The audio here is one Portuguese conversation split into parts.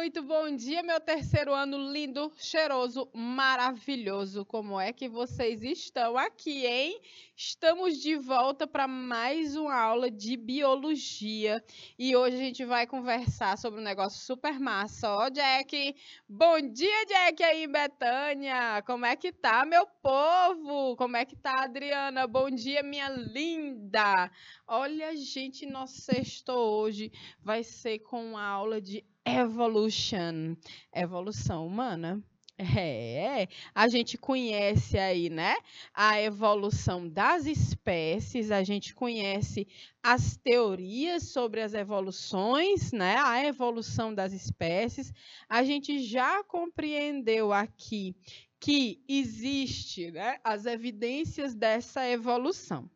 muito bom dia, meu terceiro ano lindo, cheiroso, maravilhoso. Como é que vocês estão aqui, hein? Estamos de volta para mais uma aula de biologia e hoje a gente vai conversar sobre um negócio super massa, ó, oh, Jack. Bom dia, Jack aí, Betânia. Como é que tá, meu povo? Como é que tá, Adriana? Bom dia, minha linda. Olha, gente, nosso sexto hoje vai ser com a aula de Evolution, evolução humana. É, a gente conhece aí, né, a evolução das espécies, a gente conhece as teorias sobre as evoluções, né, a evolução das espécies. A gente já compreendeu aqui que existe, né, as evidências dessa evolução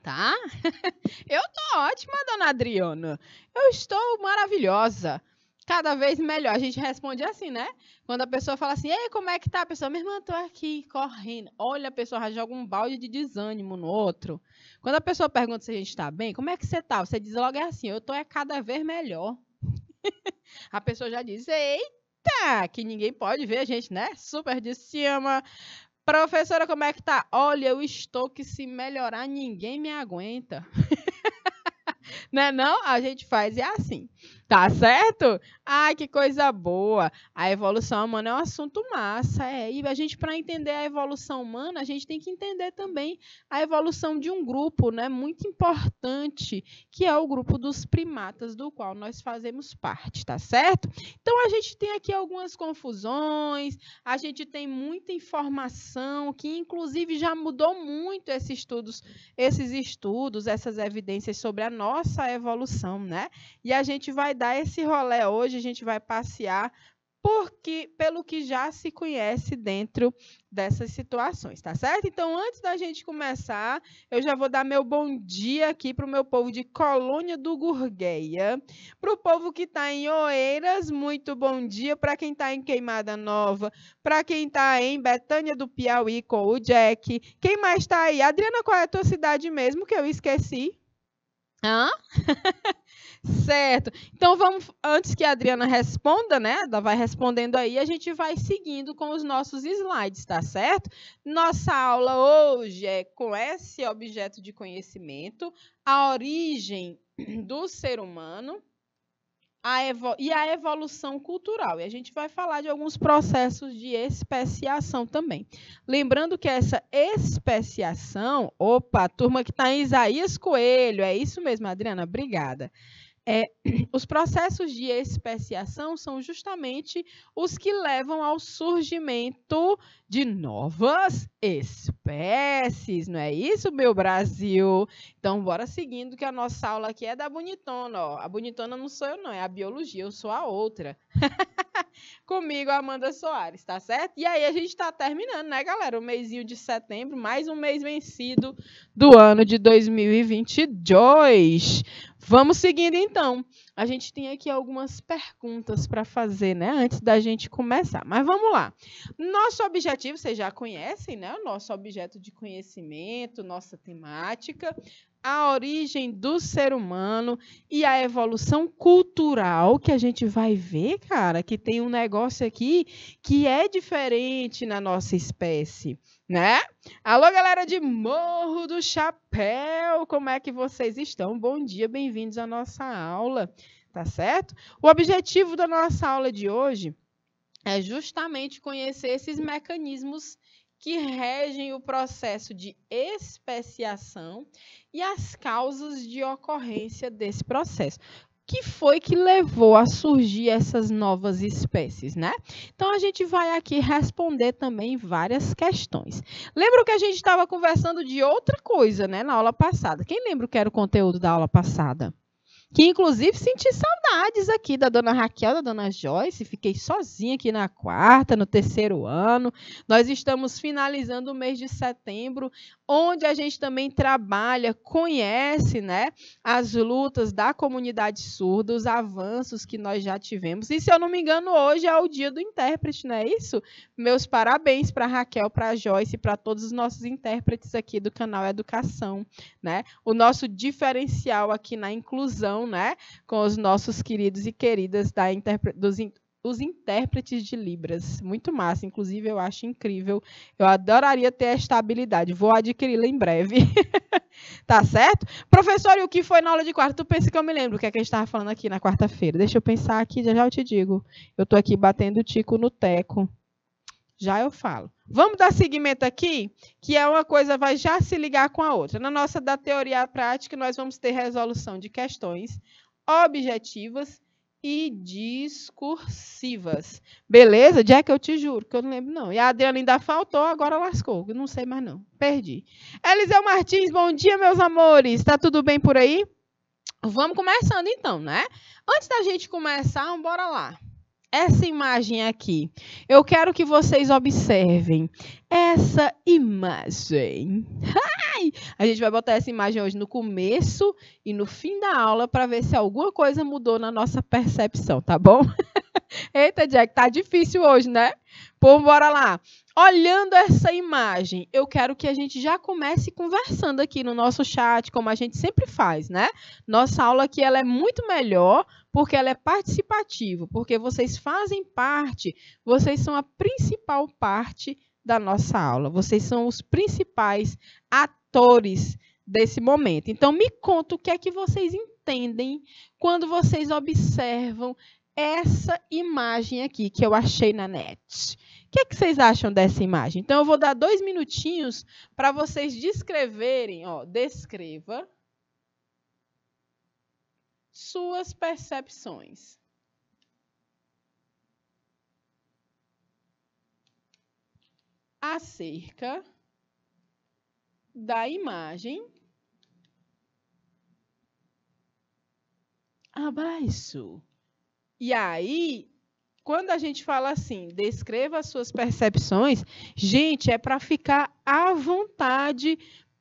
tá? Eu tô ótima, dona Adriana. Eu estou maravilhosa cada vez melhor. A gente responde assim, né? Quando a pessoa fala assim, ei, como é que tá? A pessoa, minha irmã, tô aqui correndo. Olha, a pessoa já joga um balde de desânimo no outro. Quando a pessoa pergunta se a gente tá bem, como é que você tá? Você diz logo é assim, eu tô é cada vez melhor. a pessoa já diz, eita, que ninguém pode ver a gente, né? Super de cima. Professora, como é que tá? Olha, eu estou que se melhorar, ninguém me aguenta. né não, não? A gente faz, é assim. Tá certo? Ai, que coisa boa. A evolução humana é um assunto massa, é. E a gente para entender a evolução humana, a gente tem que entender também a evolução de um grupo, né, muito importante, que é o grupo dos primatas do qual nós fazemos parte, tá certo? Então a gente tem aqui algumas confusões, a gente tem muita informação que inclusive já mudou muito esses estudos, esses estudos, essas evidências sobre a nossa evolução, né? E a gente vai dar esse rolê hoje, a gente vai passear porque pelo que já se conhece dentro dessas situações, tá certo? Então, antes da gente começar, eu já vou dar meu bom dia aqui para o meu povo de Colônia do Gurgueia, para o povo que está em Oeiras, muito bom dia, para quem está em Queimada Nova, para quem está em Betânia do Piauí com o Jack, quem mais está aí? Adriana, qual é a tua cidade mesmo que eu esqueci? Hã? Certo. Então vamos, antes que a Adriana responda, né? Ela vai respondendo aí, a gente vai seguindo com os nossos slides, tá certo? Nossa aula hoje é com esse objeto de conhecimento, a origem do ser humano a e a evolução cultural. E a gente vai falar de alguns processos de especiação também. Lembrando que essa especiação, opa, turma que está em Isaías Coelho, é isso mesmo, Adriana, obrigada. É, os processos de especiação são justamente os que levam ao surgimento de novas espécies, não é isso, meu Brasil? Então, bora seguindo, que a nossa aula aqui é da bonitona. Ó. A bonitona não sou eu, não, é a biologia, eu sou a outra. Comigo, Amanda Soares, tá certo? E aí, a gente está terminando, né, galera? O mêsinho de setembro, mais um mês vencido do ano de 2022. Vamos seguindo então. A gente tem aqui algumas perguntas para fazer, né, antes da gente começar. Mas vamos lá. Nosso objetivo, vocês já conhecem, né? O nosso objeto de conhecimento, nossa temática, a origem do ser humano e a evolução cultural que a gente vai ver, cara, que tem um negócio aqui que é diferente na nossa espécie né? Alô, galera de Morro do Chapéu, como é que vocês estão? Bom dia, bem-vindos à nossa aula, tá certo? O objetivo da nossa aula de hoje é justamente conhecer esses mecanismos que regem o processo de especiação e as causas de ocorrência desse processo que foi que levou a surgir essas novas espécies, né? Então a gente vai aqui responder também várias questões. Lembra que a gente estava conversando de outra coisa, né, na aula passada? Quem lembra o que era o conteúdo da aula passada? que inclusive senti saudades aqui da dona Raquel, da dona Joyce. Fiquei sozinha aqui na quarta, no terceiro ano. Nós estamos finalizando o mês de setembro, onde a gente também trabalha, conhece, né, as lutas da comunidade surda, os avanços que nós já tivemos. E se eu não me engano, hoje é o dia do intérprete, não é isso? Meus parabéns para Raquel, para Joyce, e para todos os nossos intérpretes aqui do canal Educação, né? O nosso diferencial aqui na inclusão relação né, com os nossos queridos e queridas da dos os intérpretes de Libras. Muito massa. Inclusive, eu acho incrível. Eu adoraria ter esta habilidade. Vou adquiri-la em breve. tá certo? Professor, e o que foi na aula de quarta? Tu pensa que eu me lembro o que, é que a gente estava falando aqui na quarta-feira? Deixa eu pensar aqui, já já eu te digo. Eu estou aqui batendo o tico no teco. Já eu falo. Vamos dar seguimento aqui, que é uma coisa vai já se ligar com a outra. Na nossa da teoria à prática, nós vamos ter resolução de questões objetivas e discursivas. Beleza? Jack, eu te juro que eu não lembro, não. E a Adriana ainda faltou, agora lascou. Eu não sei mais, não. Perdi. Eliseu Martins, bom dia, meus amores. Tá tudo bem por aí? Vamos começando, então, né? Antes da gente começar, bora lá essa imagem aqui. Eu quero que vocês observem essa imagem. Ai! A gente vai botar essa imagem hoje no começo e no fim da aula para ver se alguma coisa mudou na nossa percepção, tá bom? Eita, Jack, tá difícil hoje, né? Pô, bora lá. Olhando essa imagem, eu quero que a gente já comece conversando aqui no nosso chat, como a gente sempre faz, né? Nossa aula aqui ela é muito melhor porque ela é participativa, porque vocês fazem parte, vocês são a principal parte da nossa aula, vocês são os principais atores desse momento. Então, me conta o que é que vocês entendem quando vocês observam essa imagem aqui que eu achei na net. O que, é que vocês acham dessa imagem? Então, eu vou dar dois minutinhos para vocês descreverem. Ó, descreva suas percepções. Acerca da imagem abaixo. E aí, quando a gente fala assim, descreva as suas percepções, gente, é para ficar à vontade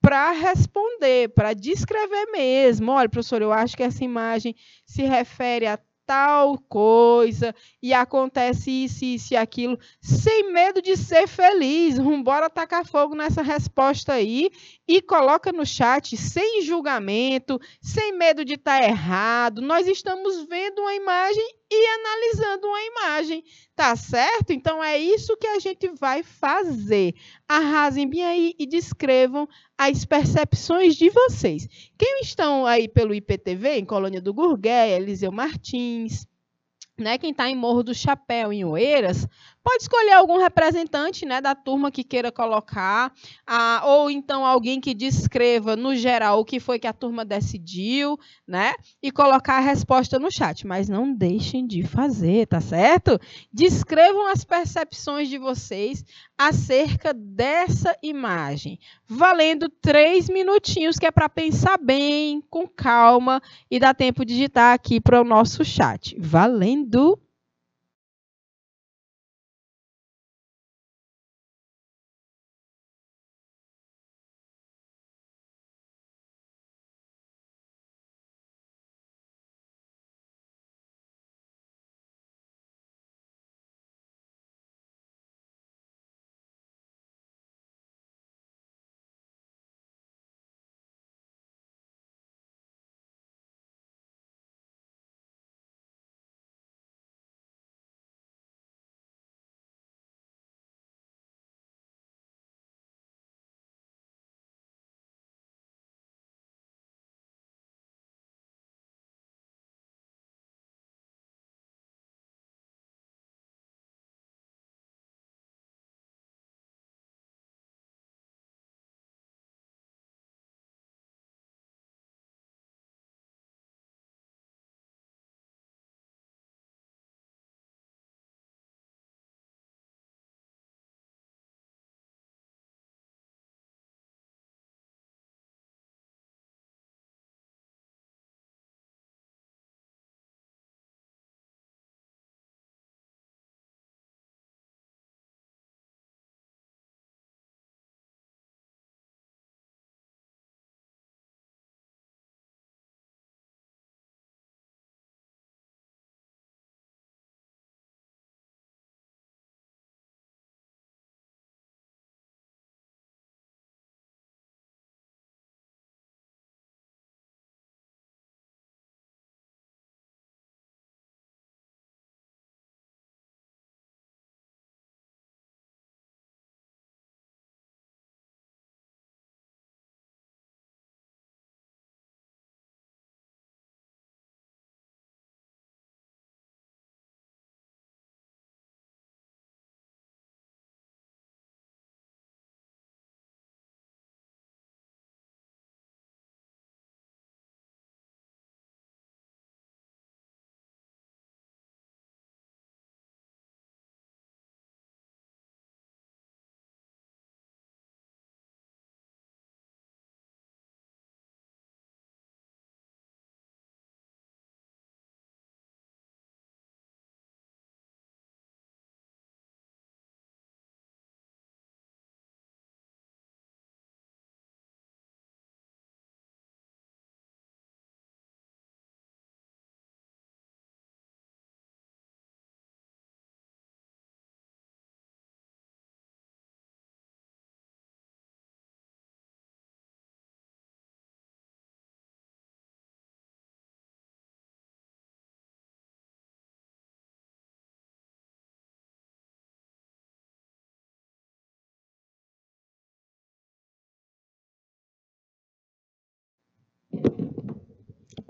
para responder, para descrever mesmo. Olha, professor, eu acho que essa imagem se refere a tal coisa e acontece isso, isso e aquilo, sem medo de ser feliz. Vambora tacar fogo nessa resposta aí e coloca no chat sem julgamento, sem medo de estar tá errado. Nós estamos vendo uma imagem e analisando uma imagem, tá certo? Então é isso que a gente vai fazer. Arrasem bem aí e descrevam as percepções de vocês. Quem estão aí pelo IPTV, em Colônia do Gurgué, Eliseu Martins, né? Quem está em Morro do Chapéu, em Oeiras, Pode escolher algum representante né, da turma que queira colocar, a ah, ou então alguém que descreva no geral o que foi que a turma decidiu, né? E colocar a resposta no chat. Mas não deixem de fazer, tá certo? Descrevam as percepções de vocês acerca dessa imagem, valendo três minutinhos, que é para pensar bem, com calma, e dá tempo de digitar aqui para o nosso chat. Valendo!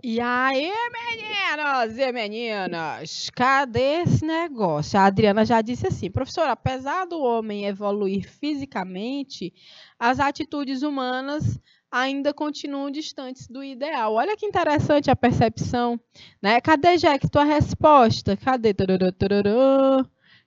E aí, meninos e meninas, cadê esse negócio? A Adriana já disse assim, professora, apesar do homem evoluir fisicamente, as atitudes humanas ainda continuam distantes do ideal. Olha que interessante a percepção, né? Cadê, Jack, tua resposta? Cadê?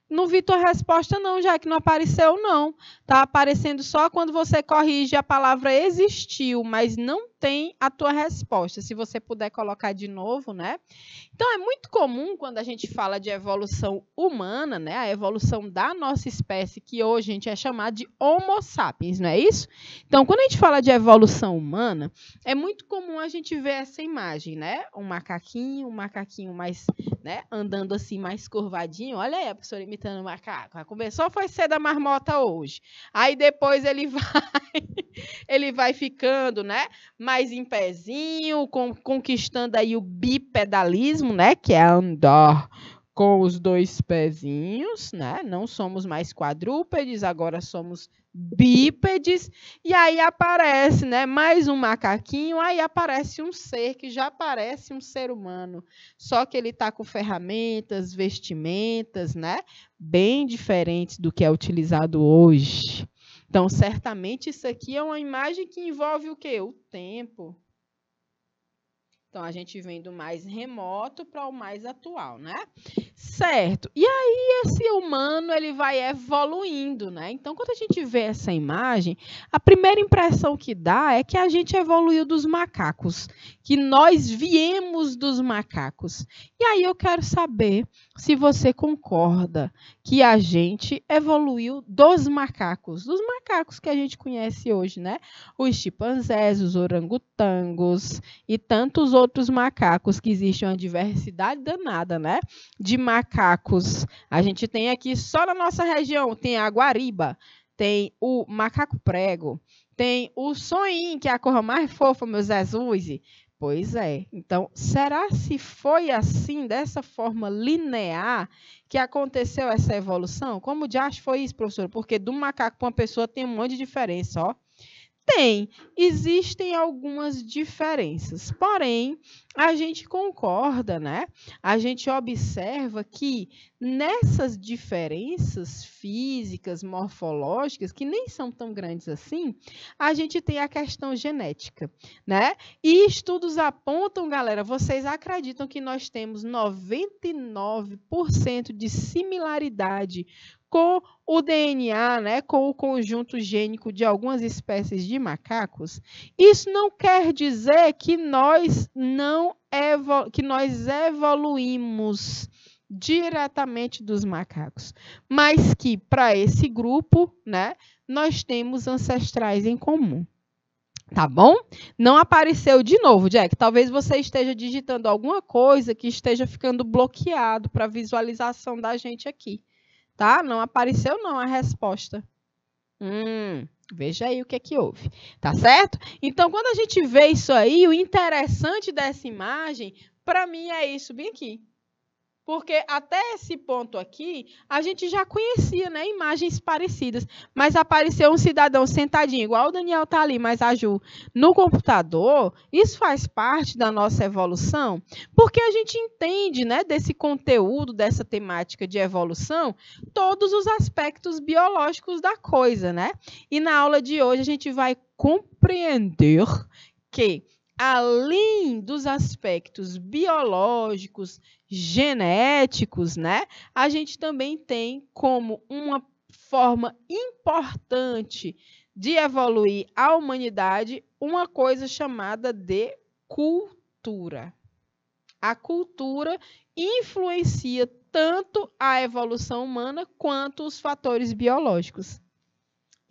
Não vi tua resposta não, Jack, não apareceu não. Tá aparecendo só quando você corrige a palavra existiu, mas não tem a tua resposta. Se você puder colocar de novo, né? Então é muito comum quando a gente fala de evolução humana, né? A evolução da nossa espécie, que hoje a gente é chamada de Homo sapiens, não é isso? Então, quando a gente fala de evolução humana, é muito comum a gente ver essa imagem, né? Um macaquinho, um macaquinho mais, né, andando assim mais curvadinho. Olha aí a pessoa imitando o macaco. Ah, começou foi ser da marmota hoje. Aí depois ele vai ele vai ficando, né? mais em pezinho, com, conquistando aí o bipedalismo, né? Que é andar com os dois pezinhos, né? Não somos mais quadrúpedes, agora somos bípedes. E aí aparece, né? Mais um macaquinho, aí aparece um ser que já parece um ser humano, só que ele está com ferramentas, vestimentas, né? Bem diferentes do que é utilizado hoje. Então, certamente isso aqui é uma imagem que envolve o quê? O tempo. Então, a gente vem do mais remoto para o mais atual, né? Certo. E aí, esse humano, ele vai evoluindo, né? Então, quando a gente vê essa imagem, a primeira impressão que dá é que a gente evoluiu dos macacos, que nós viemos dos macacos. E aí, eu quero saber se você concorda que a gente evoluiu dos macacos, dos macacos que a gente conhece hoje, né? Os chimpanzés, os orangotangos e tantos outros outros macacos, que existe uma diversidade danada, né? De macacos. A gente tem aqui só na nossa região, tem a guariba, tem o macaco prego, tem o soninho, que é a cor mais fofa, meu Jesus. Pois é. Então, será se foi assim, dessa forma linear, que aconteceu essa evolução? Como de acho foi isso, professora? Porque do macaco para uma pessoa tem um monte de diferença, ó. Tem, existem algumas diferenças, porém, a gente concorda, né? A gente observa que nessas diferenças físicas, morfológicas, que nem são tão grandes assim, a gente tem a questão genética, né? E estudos apontam, galera, vocês acreditam que nós temos 99% de similaridade com o DNA, né, com o conjunto gênico de algumas espécies de macacos, isso não quer dizer que nós não que nós evoluímos diretamente dos macacos, mas que para esse grupo, né, nós temos ancestrais em comum. Tá bom? Não apareceu de novo, Jack. Talvez você esteja digitando alguma coisa que esteja ficando bloqueado para visualização da gente aqui tá? Não apareceu não a resposta. Hum, veja aí o que é que houve, tá certo? Então, quando a gente vê isso aí, o interessante dessa imagem, para mim é isso bem aqui. Porque até esse ponto aqui, a gente já conhecia né, imagens parecidas, mas apareceu um cidadão sentadinho, igual o Daniel está ali, mas a Ju, no computador, isso faz parte da nossa evolução, porque a gente entende né, desse conteúdo, dessa temática de evolução, todos os aspectos biológicos da coisa. Né? E na aula de hoje, a gente vai compreender que além dos aspectos biológicos, genéticos, né? A gente também tem como uma forma importante de evoluir a humanidade uma coisa chamada de cultura. A cultura influencia tanto a evolução humana quanto os fatores biológicos.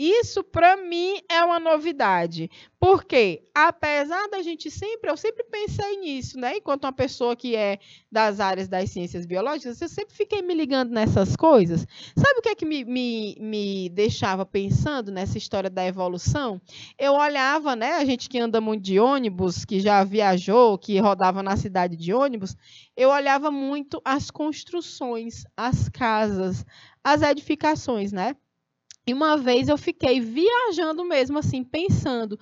Isso para mim é uma novidade, porque apesar da gente sempre, eu sempre pensei nisso, né? Enquanto uma pessoa que é das áreas das ciências biológicas, eu sempre fiquei me ligando nessas coisas. Sabe o que é que me, me, me deixava pensando nessa história da evolução? Eu olhava, né? A gente que anda muito de ônibus, que já viajou, que rodava na cidade de ônibus, eu olhava muito as construções, as casas, as edificações, né? E uma vez eu fiquei viajando mesmo, assim, pensando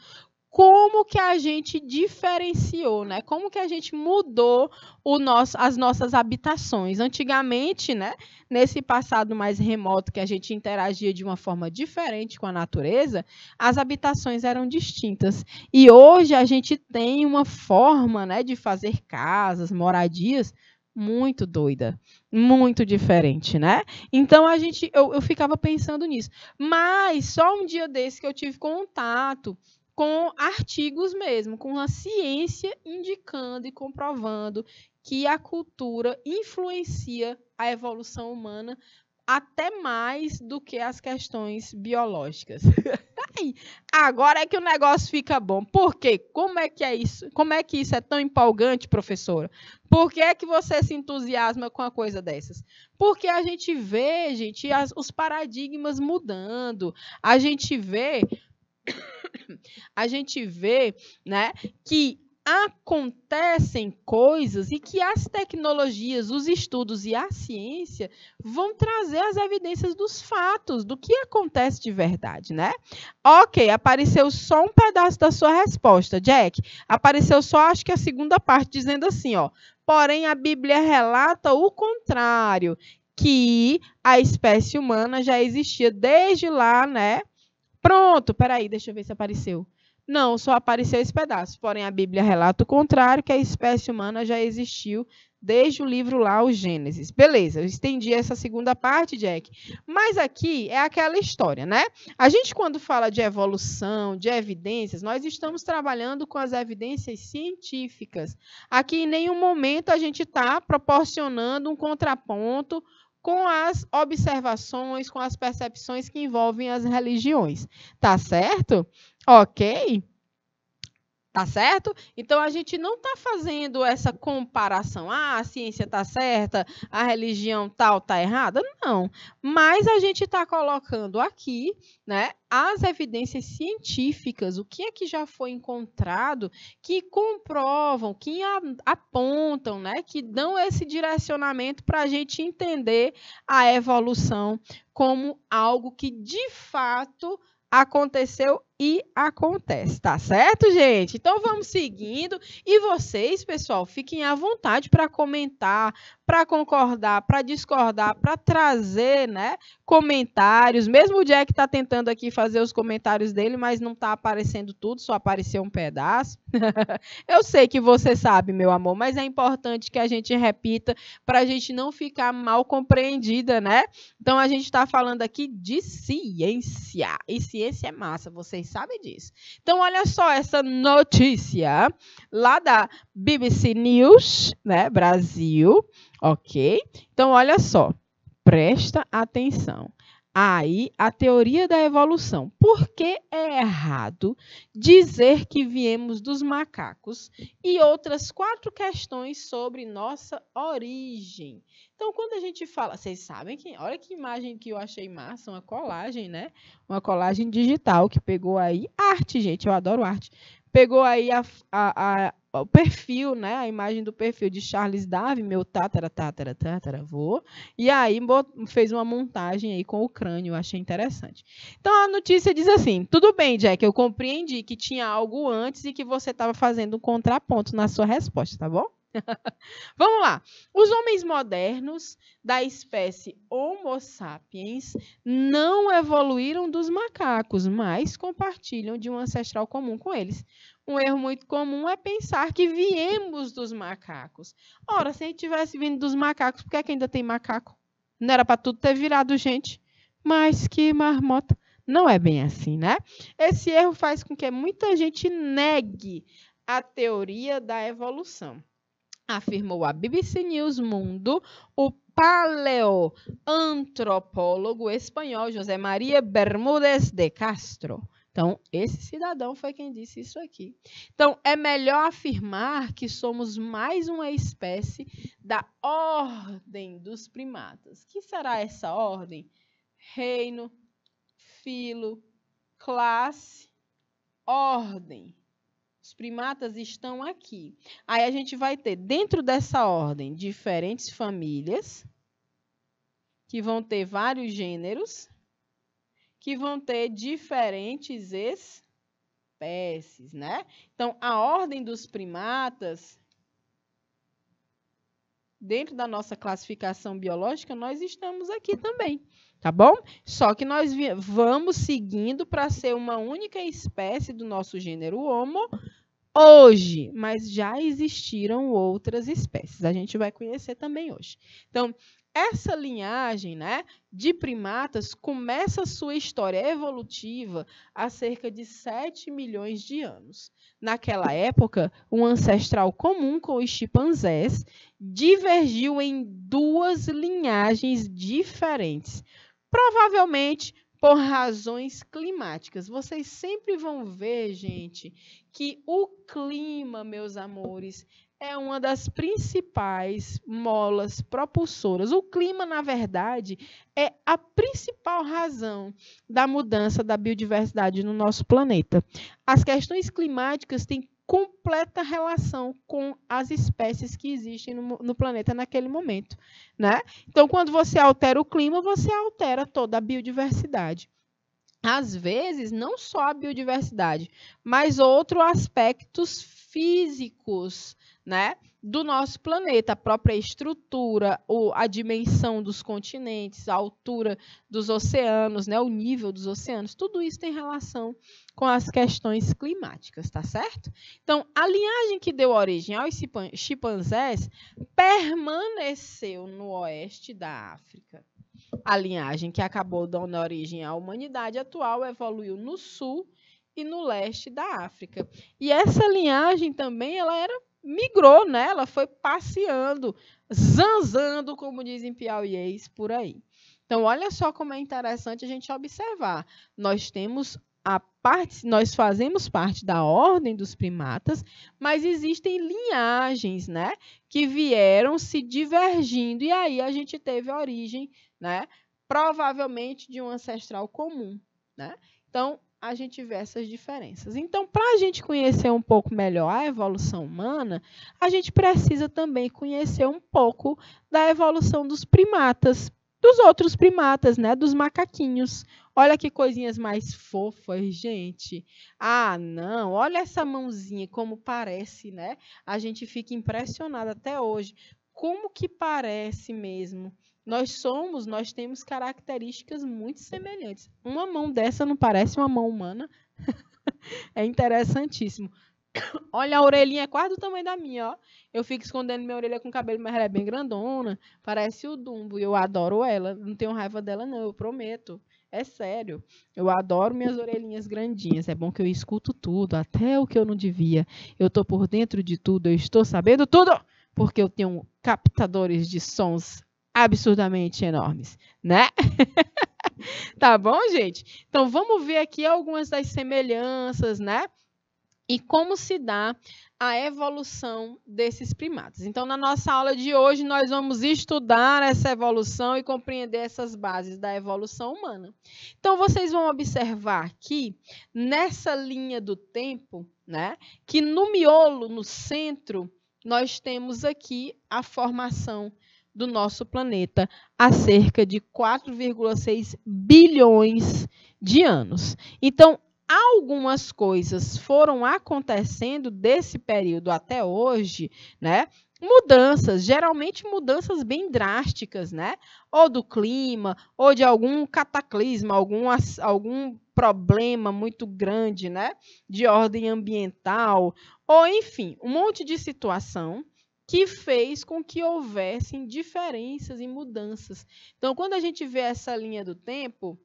como que a gente diferenciou, né? Como que a gente mudou o nosso, as nossas habitações. Antigamente, né, nesse passado mais remoto que a gente interagia de uma forma diferente com a natureza, as habitações eram distintas. E hoje a gente tem uma forma, né, de fazer casas, moradias muito doida muito diferente, né? Então a gente, eu, eu ficava pensando nisso. Mas só um dia desse que eu tive contato com artigos mesmo, com a ciência indicando e comprovando que a cultura influencia a evolução humana até mais do que as questões biológicas. agora é que o negócio fica bom. Por quê? Como é que é isso? Como é que isso é tão empolgante, professora? Por que é que você se entusiasma com uma coisa dessas? Porque a gente vê, gente, as, os paradigmas mudando. A gente vê a gente vê, né, que acontecem coisas e que as tecnologias, os estudos e a ciência vão trazer as evidências dos fatos, do que acontece de verdade, né? Ok, apareceu só um pedaço da sua resposta, Jack. Apareceu só, acho que a segunda parte, dizendo assim, ó. Porém, a Bíblia relata o contrário, que a espécie humana já existia desde lá, né? Pronto, peraí, deixa eu ver se apareceu. Não, só apareceu esse pedaço. Porém, a Bíblia relata o contrário, que a espécie humana já existiu desde o livro lá, o Gênesis. Beleza, eu estendi essa segunda parte, Jack. Mas aqui é aquela história, né? A gente, quando fala de evolução, de evidências, nós estamos trabalhando com as evidências científicas. Aqui, em nenhum momento, a gente está proporcionando um contraponto com as observações, com as percepções que envolvem as religiões, tá certo? Ok? Tá certo? Então a gente não está fazendo essa comparação. Ah, a ciência tá certa, a religião tal tá errada. Não. Mas a gente está colocando aqui, né, as evidências científicas, o que é que já foi encontrado que comprovam, que apontam, né, que dão esse direcionamento para a gente entender a evolução como algo que de fato aconteceu e acontece, tá certo, gente? Então vamos seguindo e vocês, pessoal, fiquem à vontade para comentar, para concordar, para discordar, para trazer, né, comentários. Mesmo o Jack está tentando aqui fazer os comentários dele, mas não está aparecendo tudo, só apareceu um pedaço. Eu sei que você sabe, meu amor, mas é importante que a gente repita para a gente não ficar mal compreendida, né? Então a gente está falando aqui de ciência e ciência é massa, vocês sabe disso. Então, olha só essa notícia lá da BBC News, né, Brasil, ok? Então, olha só, presta atenção aí a teoria da evolução. Por que é errado dizer que viemos dos macacos e outras quatro questões sobre nossa origem? Então, quando a gente fala, vocês sabem que, olha que imagem que eu achei massa, uma colagem, né? Uma colagem digital que pegou aí arte, gente, eu adoro arte pegou aí a, a, a, o perfil, né, a imagem do perfil de Charles Darwin, meu tátara, tátara, tátara, vô, e aí fez uma montagem aí com o crânio, achei interessante. Então a notícia diz assim: tudo bem, Jack, eu compreendi que tinha algo antes e que você estava fazendo um contraponto na sua resposta, tá bom? Vamos lá. Os homens modernos da espécie Homo sapiens não evoluíram dos macacos, mas compartilham de um ancestral comum com eles. Um erro muito comum é pensar que viemos dos macacos. Ora, se a gente tivesse vindo dos macacos, por que, é que ainda tem macaco? Não era para tudo ter virado gente. Mas que marmota. Não é bem assim, né? Esse erro faz com que muita gente negue a teoria da evolução afirmou à BBC News Mundo o paleoantropólogo espanhol José Maria Bermúdez de Castro. Então, esse cidadão foi quem disse isso aqui. Então, é melhor afirmar que somos mais uma espécie da ordem dos primatas. Que será essa ordem? Reino, filo, classe, ordem. Os primatas estão aqui. Aí a gente vai ter, dentro dessa ordem, diferentes famílias, que vão ter vários gêneros, que vão ter diferentes espécies, né? Então, a ordem dos primatas dentro da nossa classificação biológica, nós estamos aqui também tá bom? Só que nós vamos seguindo para ser uma única espécie do nosso gênero Homo hoje, mas já existiram outras espécies. A gente vai conhecer também hoje. Então, essa linhagem né, de primatas começa sua história evolutiva há cerca de 7 milhões de anos. Naquela época, um ancestral comum com os chimpanzés divergiu em duas linhagens diferentes, Provavelmente por razões climáticas. Vocês sempre vão ver, gente, que o clima, meus amores, é uma das principais molas propulsoras. O clima, na verdade, é a principal razão da mudança da biodiversidade no nosso planeta. As questões climáticas têm completa relação com as espécies que existem no, no, planeta naquele momento, né? Então, quando você altera o clima, você altera toda a biodiversidade. Às vezes, não só a biodiversidade, mas outros aspectos físicos, né? do nosso planeta, a própria estrutura, ou a dimensão dos continentes, a altura dos oceanos, né, o nível dos oceanos, tudo isso tem relação com as questões climáticas, tá certo? Então, a linhagem que deu origem aos chimpanzés permaneceu no oeste da África. A linhagem que acabou dando origem à humanidade atual evoluiu no sul e no leste da África. E essa linhagem também ela era migrou, né? Ela foi passeando, zanzando, como dizem piauiês, por aí. Então, olha só como é interessante a gente observar. Nós temos a parte, nós fazemos parte da ordem dos primatas, mas existem linhagens, né, que vieram se divergindo e aí a gente teve origem, né, provavelmente de um ancestral comum, né? Então, a gente vê essas diferenças. Então, para a gente conhecer um pouco melhor a evolução humana, a gente precisa também conhecer um pouco da evolução dos primatas, dos outros primatas, né, dos macaquinhos. Olha que coisinhas mais fofas, gente. Ah, não, olha essa mãozinha como parece, né? A gente fica impressionado até hoje como que parece mesmo nós somos, nós temos características muito semelhantes. Uma mão dessa não parece uma mão humana. é interessantíssimo. Olha, a orelhinha é quase do tamanho da minha, ó. Eu fico escondendo minha orelha com o cabelo, mas ela é bem grandona. Parece o Dumbo. E eu adoro ela. Não tenho raiva dela, não, eu prometo. É sério. Eu adoro minhas orelhinhas grandinhas. É bom que eu escuto tudo, até o que eu não devia. Eu tô por dentro de tudo, eu estou sabendo tudo, porque eu tenho captadores de sons absurdamente enormes, né? tá bom, gente? Então vamos ver aqui algumas das semelhanças, né? E como se dá a evolução desses primatas. Então, na nossa aula de hoje, nós vamos estudar essa evolução e compreender essas bases da evolução humana. Então, vocês vão observar aqui, nessa linha do tempo, né, que no miolo, no centro, nós temos aqui a formação do nosso planeta há cerca de 4,6 bilhões de anos. Então, algumas coisas foram acontecendo desse período até hoje, né? Mudanças, geralmente mudanças bem drásticas, né? Ou do clima, ou de algum cataclisma, algum, algum problema muito grande, né? De ordem ambiental, ou enfim, um monte de situação que fez com que houvessem diferenças e mudanças. Então, quando a gente vê essa linha do tempo,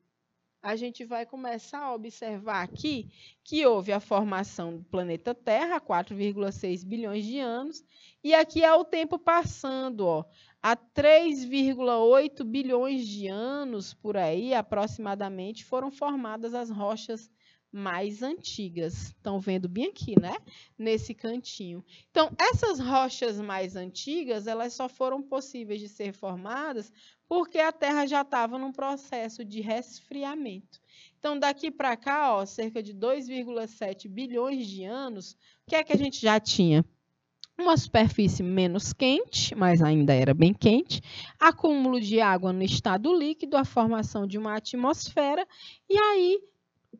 a gente vai começar a observar aqui que houve a formação do planeta Terra, 4,6 bilhões de anos, e aqui é o tempo passando, ó, há 3,8 bilhões de anos por aí, aproximadamente, foram formadas as rochas mais antigas. Estão vendo bem aqui, né? Nesse cantinho. Então, essas rochas mais antigas, elas só foram possíveis de ser formadas porque a Terra já estava num processo de resfriamento. Então, daqui para cá, ó, cerca de 2,7 bilhões de anos, o que é que a gente já tinha? Uma superfície menos quente, mas ainda era bem quente, acúmulo de água no estado líquido, a formação de uma atmosfera, e aí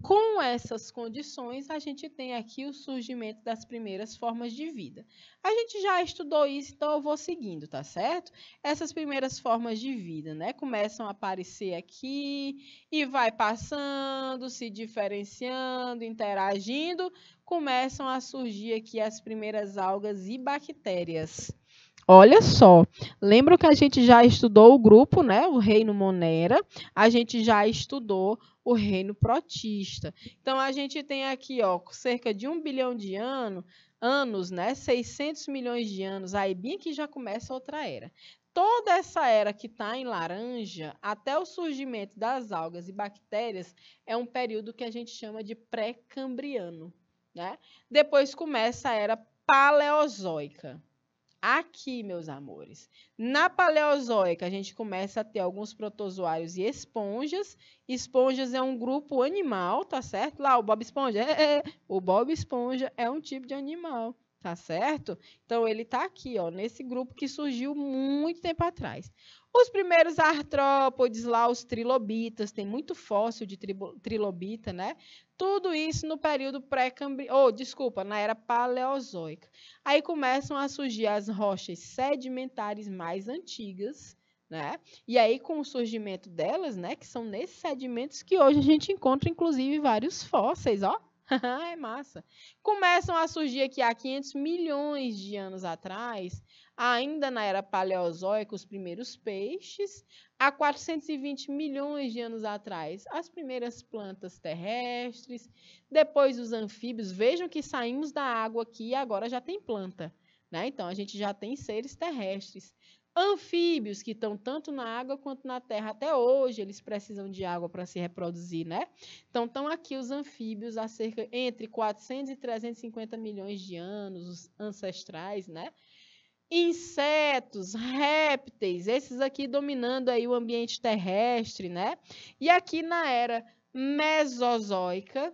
com essas condições, a gente tem aqui o surgimento das primeiras formas de vida. A gente já estudou isso, então eu vou seguindo, tá certo? Essas primeiras formas de vida, né, começam a aparecer aqui e vai passando, se diferenciando, interagindo, começam a surgir aqui as primeiras algas e bactérias. Olha só, lembra que a gente já estudou o grupo, né? O reino Monera. A gente já estudou o reino protista. Então a gente tem aqui, ó, cerca de um bilhão de ano, anos, né? 600 milhões de anos. Aí bem que já começa outra era. Toda essa era que está em laranja, até o surgimento das algas e bactérias, é um período que a gente chama de pré-cambriano. Né? Depois começa a era paleozoica. Aqui, meus amores, na Paleozoica, a gente começa a ter alguns protozoários e esponjas. Esponjas é um grupo animal, tá certo? Lá, o Bob Esponja. É, é, é. o Bob Esponja é um tipo de animal, tá certo? Então ele está aqui, ó, nesse grupo que surgiu muito tempo atrás. Os primeiros artrópodes lá, os trilobitas, tem muito fóssil de trilobita, né? Tudo isso no período pré cambri ou oh, desculpa, na era paleozoica. Aí começam a surgir as rochas sedimentares mais antigas, né? E aí com o surgimento delas, né, que são nesses sedimentos que hoje a gente encontra inclusive vários fósseis, ó é massa. Começam a surgir aqui há 500 milhões de anos atrás, ainda na era paleozoica, os primeiros peixes, há 420 milhões de anos atrás, as primeiras plantas terrestres, depois os anfíbios. Vejam que saímos da água aqui e agora já tem planta. Né? Então, a gente já tem seres terrestres. Anfíbios que estão tanto na água quanto na terra até hoje, eles precisam de água para se reproduzir, né? Então estão aqui os anfíbios há cerca entre 400 e 350 milhões de anos, os ancestrais, né? insetos, répteis, esses aqui dominando aí o ambiente terrestre, né? E aqui na era mesozoica,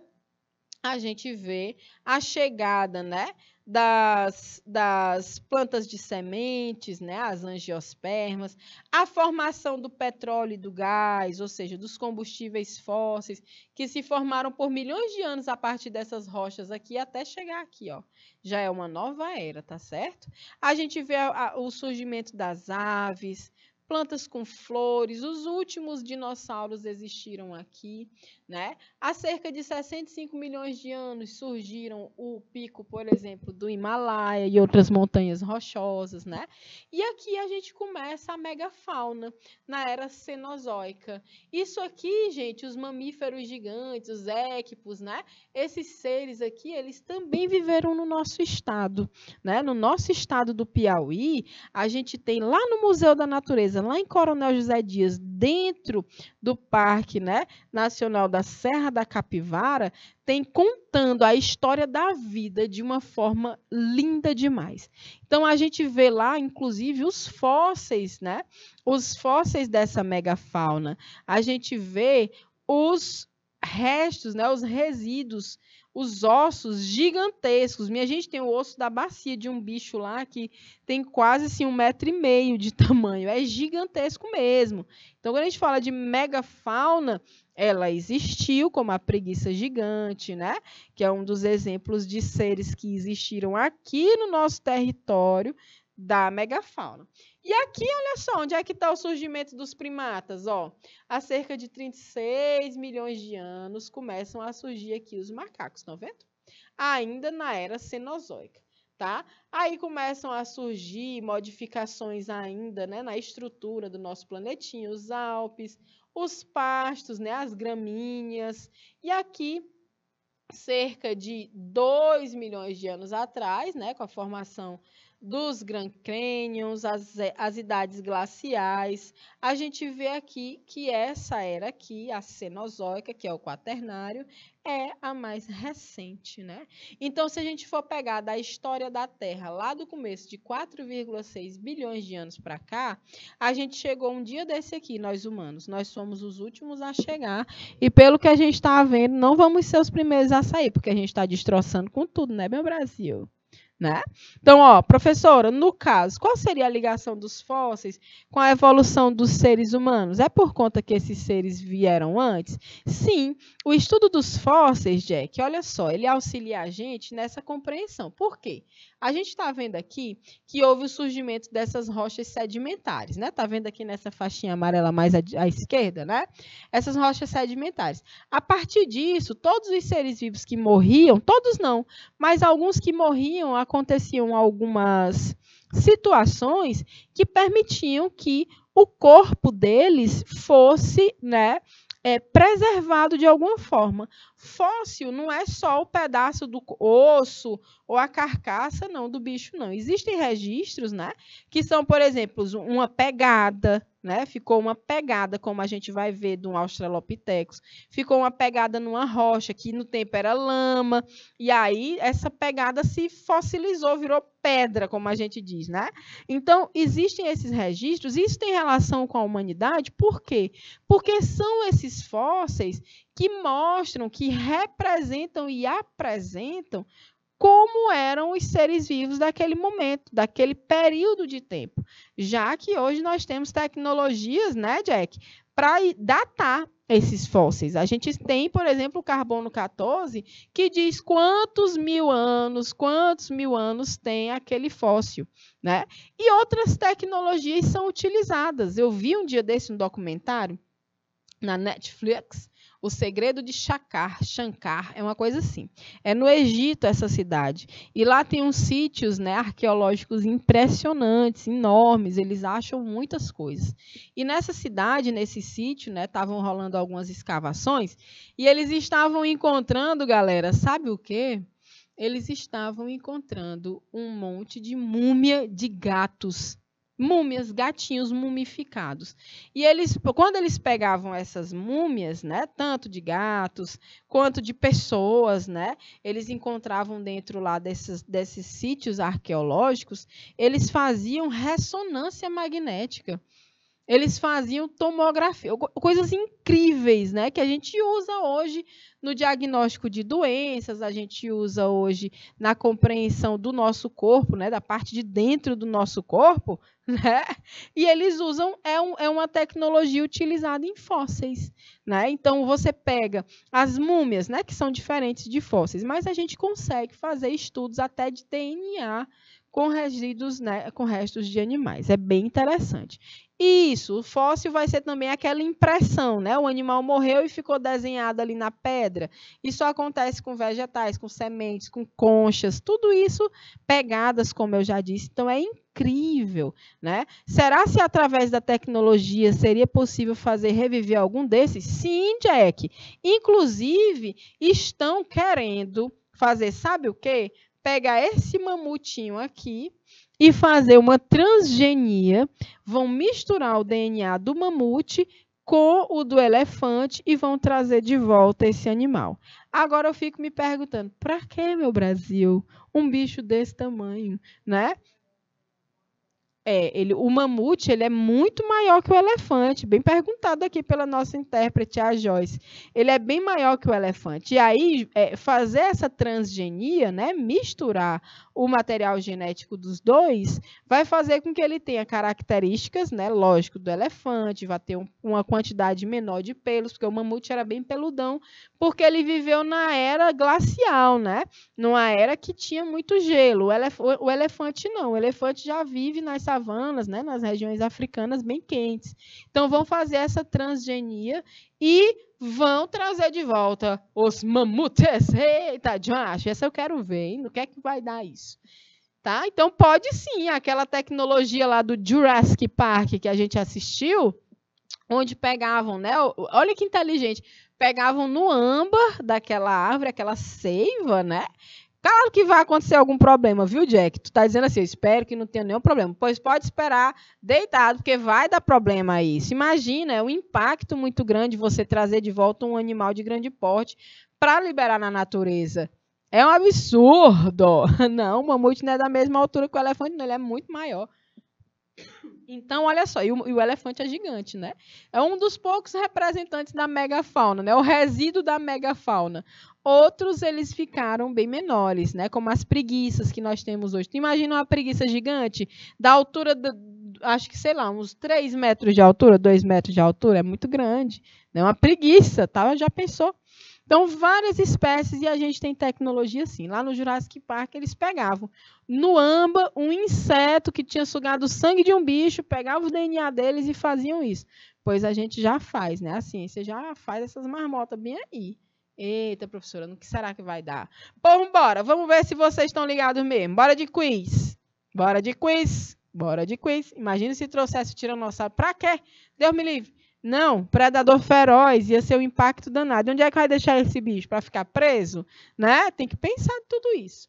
a gente vê a chegada, né, das, das plantas de sementes, né, as angiospermas, a formação do petróleo e do gás, ou seja, dos combustíveis fósseis, que se formaram por milhões de anos a partir dessas rochas aqui até chegar aqui, ó. Já é uma nova era, tá certo? A gente vê a, a, o surgimento das aves, plantas com flores, os últimos dinossauros existiram aqui, né? Há cerca de 65 milhões de anos surgiram o pico, por exemplo, do Himalaia e outras montanhas rochosas, né? E aqui a gente começa a megafauna na era Cenozoica. Isso aqui, gente, os mamíferos gigantes, os equipos, né? Esses seres aqui, eles também viveram no nosso estado, né? No nosso estado do Piauí, a gente tem lá no Museu da Natureza lá em Coronel José Dias, dentro do Parque né, Nacional da Serra da Capivara, tem contando a história da vida de uma forma linda demais. Então a gente vê lá, inclusive, os fósseis, né? Os fósseis dessa megafauna. A gente vê os restos, né, os resíduos os ossos gigantescos. Minha gente tem o osso da bacia de um bicho lá que tem quase assim, um metro e meio de tamanho. É gigantesco mesmo. Então, quando a gente fala de megafauna, ela existiu, como a preguiça gigante, né? Que é um dos exemplos de seres que existiram aqui no nosso território da megafauna. E aqui, olha só, onde é que está o surgimento dos primatas? Ó, há cerca de 36 milhões de anos começam a surgir aqui os macacos, tá vendo? Ainda na era Cenozoica. Tá? Aí começam a surgir modificações ainda né, na estrutura do nosso planetinho, os Alpes, os pastos, né, as gramíneas. E aqui, cerca de 2 milhões de anos atrás, né, com a formação dos Grandcrânios, as, eh, as idades glaciais. A gente vê aqui que essa era aqui, a Cenozoica, que é o Quaternário, é a mais recente, né? Então, se a gente for pegar da história da Terra, lá do começo de 4,6 bilhões de anos para cá, a gente chegou um dia desse aqui, nós humanos. Nós somos os últimos a chegar e pelo que a gente está vendo, não vamos ser os primeiros a sair, porque a gente está destroçando com tudo, né, meu Brasil? Né? Então, ó, professora, no caso, qual seria a ligação dos fósseis com a evolução dos seres humanos? É por conta que esses seres vieram antes? Sim, o estudo dos fósseis, Jack, olha só, ele auxilia a gente nessa compreensão. Por quê? A gente está vendo aqui que houve o surgimento dessas rochas sedimentares, né? Está vendo aqui nessa faixinha amarela mais à, à esquerda, né? Essas rochas sedimentares. A partir disso, todos os seres vivos que morriam, todos não, mas alguns que morriam aconteciam algumas situações que permitiam que o corpo deles fosse, né, é, preservado de alguma forma. Fóssil não é só o pedaço do osso ou a carcaça, não, do bicho, não. Existem registros, né, que são, por exemplo, uma pegada, né? Ficou uma pegada, como a gente vai ver do Australopithecus, ficou uma pegada numa rocha que no tempo era lama, e aí essa pegada se fossilizou, virou pedra, como a gente diz, né? Então, existem esses registros, e isso tem relação com a humanidade, por quê? Porque são esses fósseis que mostram, que representam e apresentam como eram os seres vivos daquele momento, daquele período de tempo. Já que hoje nós temos tecnologias, né, Jack, para datar esses fósseis. A gente tem, por exemplo, o carbono 14, que diz quantos mil anos, quantos mil anos tem aquele fóssil, né? E outras tecnologias são utilizadas. Eu vi um dia desse um documentário na Netflix o segredo de Shakar, Shankar, é uma coisa assim. É no Egito essa cidade. E lá tem uns sítios né, arqueológicos impressionantes, enormes. Eles acham muitas coisas. E nessa cidade, nesse sítio, né, estavam rolando algumas escavações. E eles estavam encontrando, galera, sabe o quê? Eles estavam encontrando um monte de múmia de gatos múmias, gatinhos mumificados. E eles, quando eles pegavam essas múmias, né, tanto de gatos quanto de pessoas, né, eles encontravam dentro lá desses, desses sítios arqueológicos, eles faziam ressonância magnética eles faziam tomografia, coisas incríveis, né? Que a gente usa hoje no diagnóstico de doenças, a gente usa hoje na compreensão do nosso corpo, né? Da parte de dentro do nosso corpo, né? E eles usam é, um, é uma tecnologia utilizada em fósseis, né? Então você pega as múmias, né? Que são diferentes de fósseis, mas a gente consegue fazer estudos até de DNA com resíduos, né, com restos de animais. É bem interessante. E isso, o fóssil vai ser também aquela impressão, né? O animal morreu e ficou desenhado ali na pedra. Isso acontece com vegetais, com sementes, com conchas, tudo isso pegadas, como eu já disse. Então é incrível, né? Será se através da tecnologia seria possível fazer reviver algum desses? Sim, Jack. Inclusive, estão querendo fazer, sabe o quê? pegar esse mamutinho aqui e fazer uma transgenia, vão misturar o DNA do mamute com o do elefante e vão trazer de volta esse animal. Agora eu fico me perguntando, para que, meu Brasil, um bicho desse tamanho, né? É, ele, o mamute ele é muito maior que o elefante, bem perguntado aqui pela nossa intérprete, a Joyce. Ele é bem maior que o elefante. E aí, é, fazer essa transgenia, né, misturar o material genético dos dois, vai fazer com que ele tenha características, né, lógico, do elefante, vai ter um, uma quantidade menor de pelos, porque o mamute era bem peludão, porque ele viveu na era glacial, né, numa era que tinha muito gelo. O, elef o elefante não, o elefante já vive nas savanas, né, nas regiões africanas bem quentes. Então vão fazer essa transgenia e vão trazer de volta os mamutes. Eita, Josh, essa eu quero ver, hein? No que é que vai dar isso? Tá? Então pode sim, aquela tecnologia lá do Jurassic Park que a gente assistiu, onde pegavam, né? Olha que inteligente, pegavam no âmbar daquela árvore, aquela seiva, né? Claro que vai acontecer algum problema, viu, Jack? Tu tá dizendo assim, eu espero que não tenha nenhum problema. Pois pode esperar deitado, porque vai dar problema aí. Se imagina, é um impacto muito grande você trazer de volta um animal de grande porte para liberar na natureza. É um absurdo. Não, o mamute não é da mesma altura que o elefante, não, ele é muito maior. Então, olha só, e o, e o, elefante é gigante, né? É um dos poucos representantes da megafauna, né? O resíduo da megafauna. Outros eles ficaram bem menores, né? Como as preguiças que nós temos hoje. imagina uma preguiça gigante da altura, do, acho que sei lá, uns 3 metros de altura, 2 metros de altura, é muito grande. Né? Uma preguiça, tá? já pensou? Então, várias espécies e a gente tem tecnologia assim. Lá no Jurassic Park, eles pegavam no amba um inseto que tinha sugado o sangue de um bicho, pegavam o DNA deles e faziam isso. Pois a gente já faz, né? A ciência já faz essas marmotas bem aí. Eita, professora, no que será que vai dar? Bom, bora, vamos ver se vocês estão ligados mesmo. Bora de quiz. Bora de quiz. Bora de quiz. Imagina se trouxesse o tiranossauro. Pra quê? Deus me livre. Não, predador feroz ia ser um impacto danado. Onde é que vai deixar esse bicho? Para ficar preso? Né? Tem que pensar em tudo isso.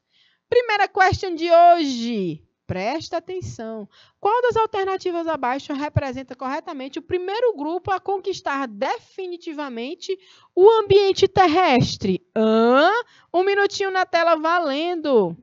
Primeira question de hoje. Presta atenção. Qual das alternativas abaixo representa corretamente o primeiro grupo a conquistar definitivamente o ambiente terrestre? Hã? Um minutinho na tela valendo.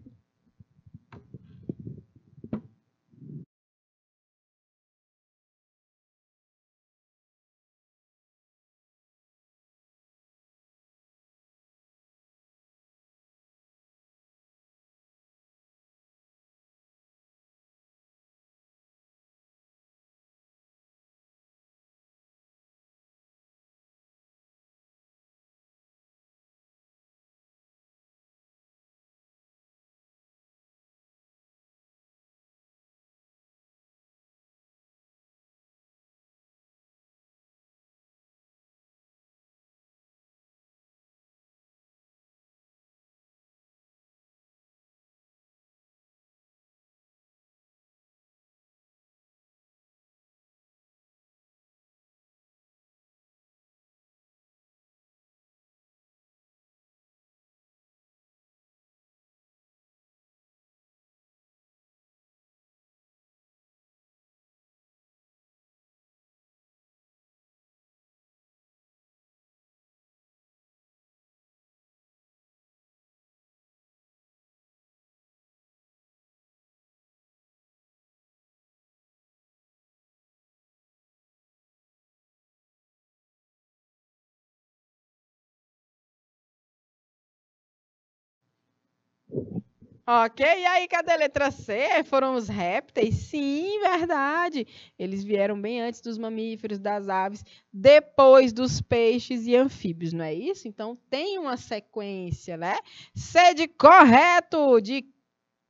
Ok, e aí, cadê a letra C? Foram os répteis? Sim, verdade. Eles vieram bem antes dos mamíferos, das aves, depois dos peixes e anfíbios, não é isso? Então tem uma sequência, né? C de correto, de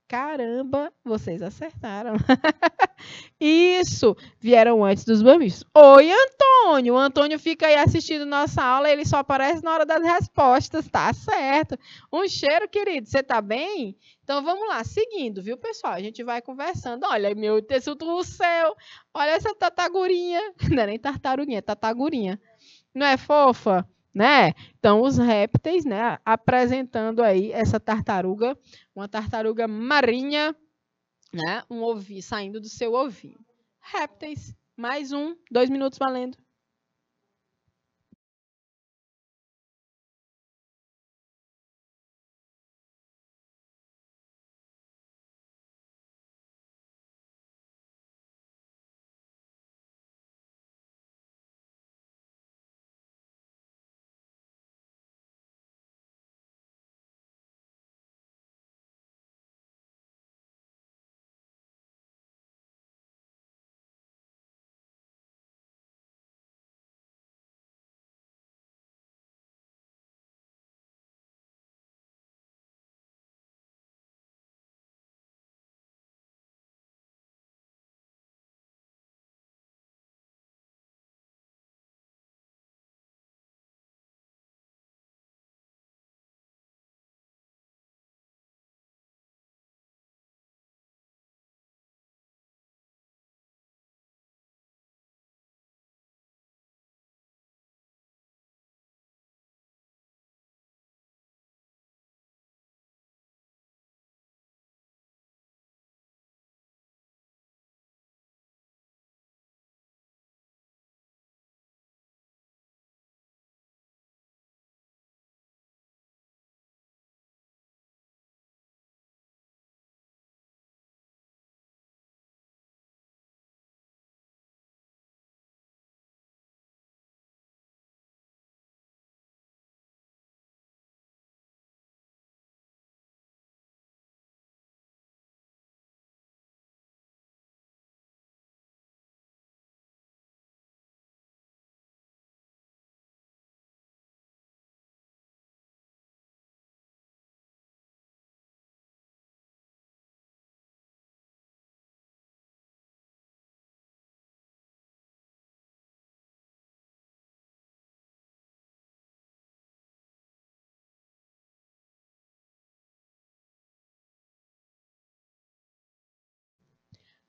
Caramba, vocês acertaram. Isso, vieram antes dos bambis. Oi, Antônio. O Antônio fica aí assistindo nossa aula, ele só aparece na hora das respostas, tá certo. Um cheiro, querido. Você tá bem? Então vamos lá, seguindo, viu, pessoal? A gente vai conversando. Olha, meu tessuto céu. Olha essa tartagurinha. Não é nem tartaruguinha, é tartagurinha. Não é fofa? né? Então, os répteis, né, apresentando aí essa tartaruga, uma tartaruga marinha, né, um ovinho saindo do seu ovinho. Répteis, mais um, dois minutos valendo.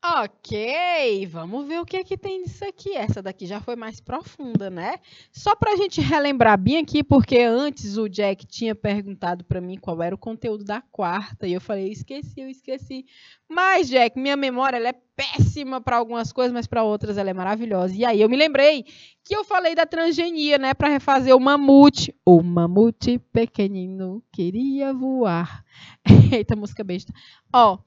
Ok, vamos ver o que é que tem disso aqui. Essa daqui já foi mais profunda, né? Só para a gente relembrar bem aqui, porque antes o Jack tinha perguntado para mim qual era o conteúdo da quarta e eu falei, esqueci, eu esqueci. Mas, Jack, minha memória ela é péssima para algumas coisas, mas para outras ela é maravilhosa. E aí eu me lembrei que eu falei da transgenia, né, para refazer o mamute. O mamute pequenino queria voar. Eita, música besta. Ó. Oh,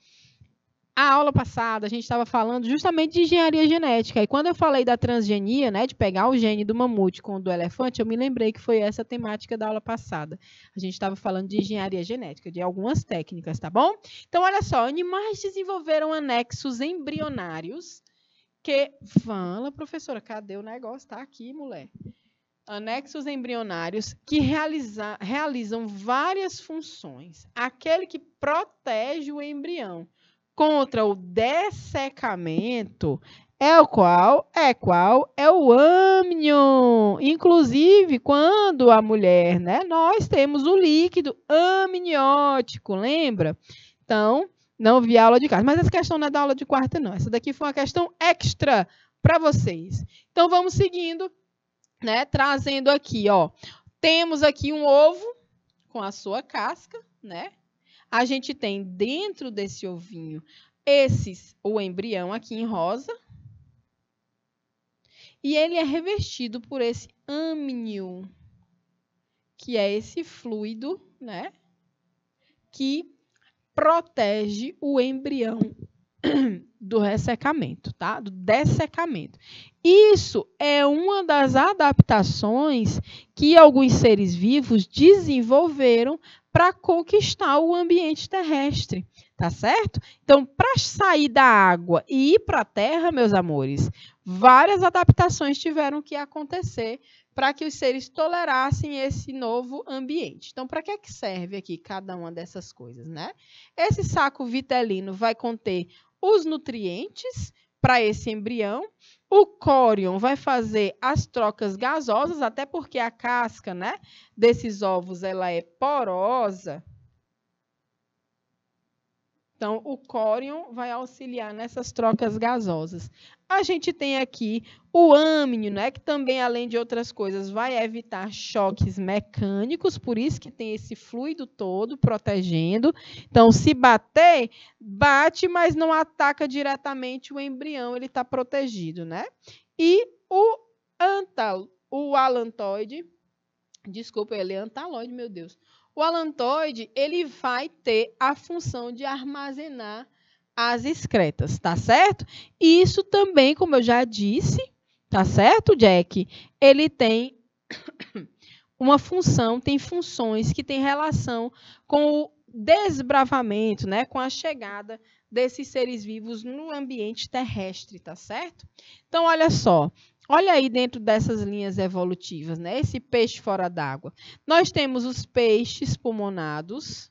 a aula passada a gente estava falando justamente de engenharia genética. E quando eu falei da transgenia, né, de pegar o gene do mamute com o do elefante, eu me lembrei que foi essa a temática da aula passada. A gente estava falando de engenharia genética, de algumas técnicas, tá bom? Então, olha só, animais desenvolveram anexos embrionários que. Fala, professora, cadê o negócio? Tá aqui, mulher. Anexos embrionários que realiza, realizam várias funções. Aquele que protege o embrião contra o dessecamento é o qual é qual é o amnion. Inclusive, quando a mulher, né, nós temos o líquido amniótico, lembra? Então, não vi aula de casa mas essa questão não é da aula de quarta não. Essa daqui foi uma questão extra para vocês. Então vamos seguindo, né, trazendo aqui, ó. Temos aqui um ovo com a sua casca, né? a gente tem dentro desse ovinho esses, o embrião aqui em rosa, e ele é revestido por esse amnio que é esse fluido, né, que protege o embrião do ressecamento, tá? Do dessecamento. Isso é uma das adaptações que alguns seres vivos desenvolveram para conquistar o ambiente terrestre, tá certo? Então, para sair da água e ir para a terra, meus amores, várias adaptações tiveram que acontecer para que os seres tolerassem esse novo ambiente. Então, para que, é que serve aqui cada uma dessas coisas, né? Esse saco vitelino vai conter os nutrientes para esse embrião o córion vai fazer as trocas gasosas, até porque a casca né, desses ovos ela é porosa. Então, o córion vai auxiliar nessas trocas gasosas. A gente tem aqui o âmino, né, que também, além de outras coisas, vai evitar choques mecânicos, por isso que tem esse fluido todo protegendo. Então, se bater, bate, mas não ataca diretamente o embrião, ele está protegido, né? E o antal, o alantoide, desculpa, ele é antaloide, meu Deus. O alantoide, ele vai ter a função de armazenar as excretas, tá certo? Isso também, como eu já disse, tá certo, Jack? Ele tem uma função, tem funções que têm relação com o desbravamento, né, com a chegada desses seres vivos no ambiente terrestre, tá certo? Então, olha só, olha aí dentro dessas linhas evolutivas, né, esse peixe fora d'água. Nós temos os peixes pulmonados,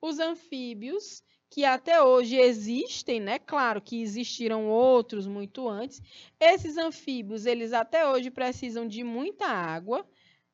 os anfíbios que até hoje existem, né? Claro que existiram outros muito antes. Esses anfíbios, eles até hoje precisam de muita água,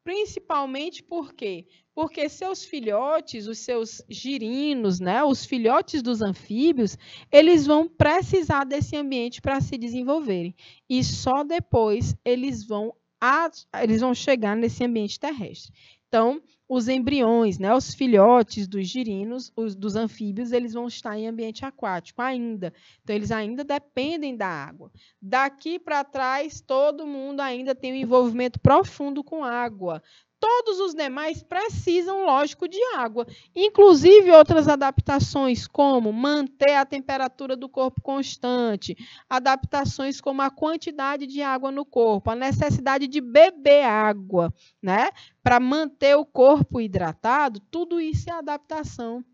principalmente por quê? Porque seus filhotes, os seus girinos, né, os filhotes dos anfíbios, eles vão precisar desse ambiente para se desenvolverem. E só depois eles vão a, eles vão chegar nesse ambiente terrestre. Então, os embriões, né, os filhotes dos girinos, os, dos anfíbios, eles vão estar em ambiente aquático ainda. Então, eles ainda dependem da água. Daqui para trás, todo mundo ainda tem um envolvimento profundo com água. Todos os demais precisam, lógico, de água, inclusive outras adaptações, como manter a temperatura do corpo constante, adaptações como a quantidade de água no corpo, a necessidade de beber água, né? Para manter o corpo hidratado, tudo isso é adaptação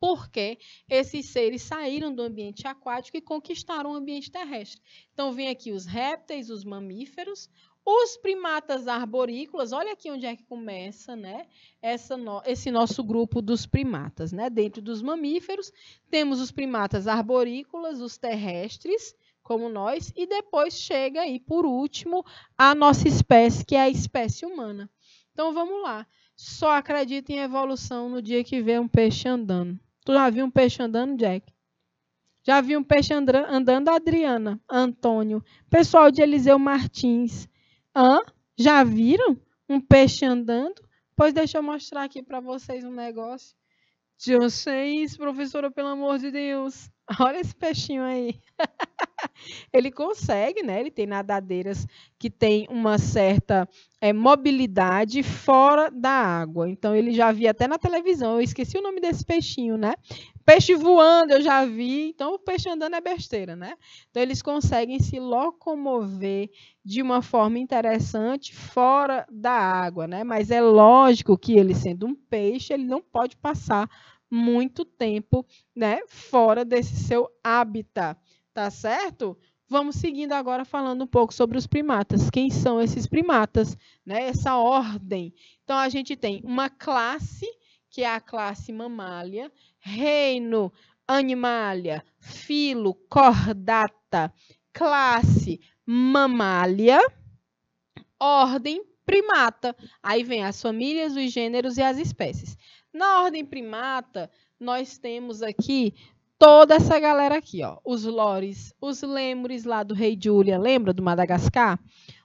porque esses seres saíram do ambiente aquático e conquistaram o ambiente terrestre. Então, vem aqui os répteis, os mamíferos, os primatas arborícolas, olha aqui onde é que começa, né? Essa no, esse nosso grupo dos primatas, né? Dentro dos mamíferos, temos os primatas arborícolas, os terrestres, como nós, e depois chega aí, por último, a nossa espécie, que é a espécie humana. Então vamos lá. Só acredita em evolução no dia que vê um peixe andando. Tu já viu um peixe andando, Jack? Já viu um peixe andando, Adriana, Antônio, pessoal de Eliseu Martins, Hã? Já viram um peixe andando? Pois deixa eu mostrar aqui para vocês um negócio. De vocês, professora, pelo amor de Deus. Olha esse peixinho aí. ele consegue, né? Ele tem nadadeiras que tem uma certa é, mobilidade fora da água. Então ele já via até na televisão. Eu esqueci o nome desse peixinho, né? peixe voando eu já vi. Então, o peixe andando é besteira, né? Então, eles conseguem se locomover de uma forma interessante fora da água, né? Mas é lógico que ele, sendo um peixe, ele não pode passar muito tempo, né, fora desse seu hábitat, tá certo? Vamos seguindo agora falando um pouco sobre os primatas. Quem são esses primatas, né? Essa ordem. Então a gente tem uma classe, que é a classe mamália, reino, animalia, filo, cordata, classe, mamália, ordem, primata. Aí vem as famílias, os gêneros e as espécies. Na ordem primata, nós temos aqui toda essa galera aqui, ó. Os lores, os lemures lá do rei Júlia, lembra do Madagascar?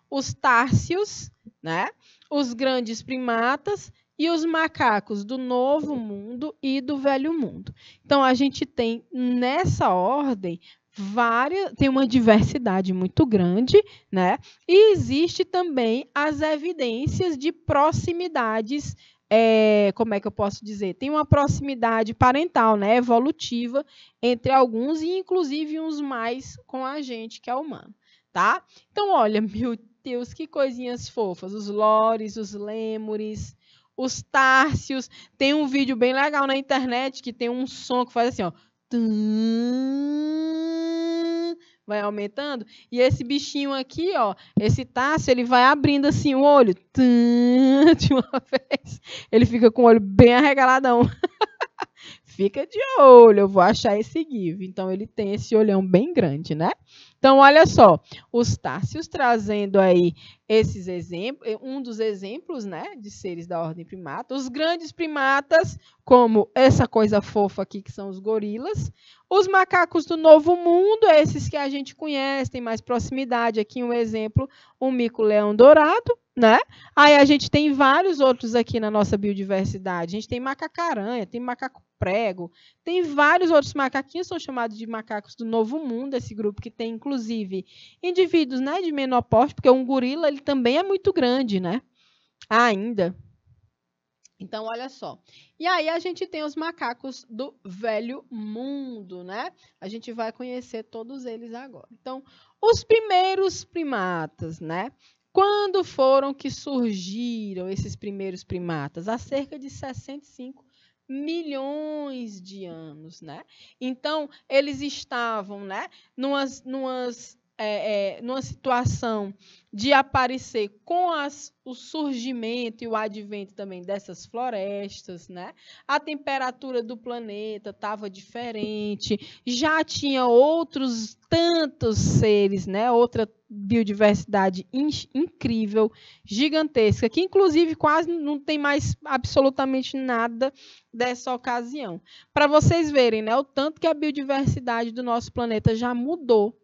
Os tárcios, né? Os grandes primatas e os macacos do Novo Mundo e do Velho Mundo. Então a gente tem nessa ordem várias, tem uma diversidade muito grande, né? E existe também as evidências de proximidades é, como é que eu posso dizer? Tem uma proximidade parental, né, evolutiva entre alguns e inclusive uns mais com a gente que é humano, tá? Então, olha, meu Deus, que coisinhas fofas, os lores, os lêmures, os Tárcios. Tem um vídeo bem legal na internet que tem um som que faz assim, ó. Vai aumentando. E esse bichinho aqui, ó, esse Tárcio, ele vai abrindo assim o olho. De uma vez. Ele fica com o olho bem arregaladão. fica de olho, eu vou achar esse give. Então, ele tem esse olhão bem grande, né? Então, olha só, os Tárcios trazendo aí esses exemplos, eh, um dos exemplos, né, de seres da ordem primata, os grandes primatas, como essa coisa fofa aqui que são os gorilas, os macacos do Novo Mundo, esses que a gente conhece, tem mais proximidade, aqui um exemplo, um mico-leão dourado, né? Aí a gente tem vários outros aqui na nossa biodiversidade. A gente tem macacaranha, tem macaco prego, tem vários outros macaquinhos, são chamados de macacos do Novo Mundo, esse grupo que tem inclusive indivíduos, né, de menor porte, porque um gorila ele também é muito grande, né? Ainda. Então, olha só. E aí a gente tem os macacos do velho mundo, né? A gente vai conhecer todos eles agora. Então, os primeiros primatas, né? Quando foram que surgiram esses primeiros primatas? Há cerca de 65 milhões de anos, né? Então, eles estavam, né, numas, numas é, é, numa situação de aparecer com as, o surgimento e o advento também dessas florestas, né? A temperatura do planeta estava diferente, já tinha outros tantos seres, né? Outra biodiversidade in, incrível, gigantesca, que inclusive quase não tem mais absolutamente nada dessa ocasião. Para vocês verem, né, o tanto que a biodiversidade do nosso planeta já mudou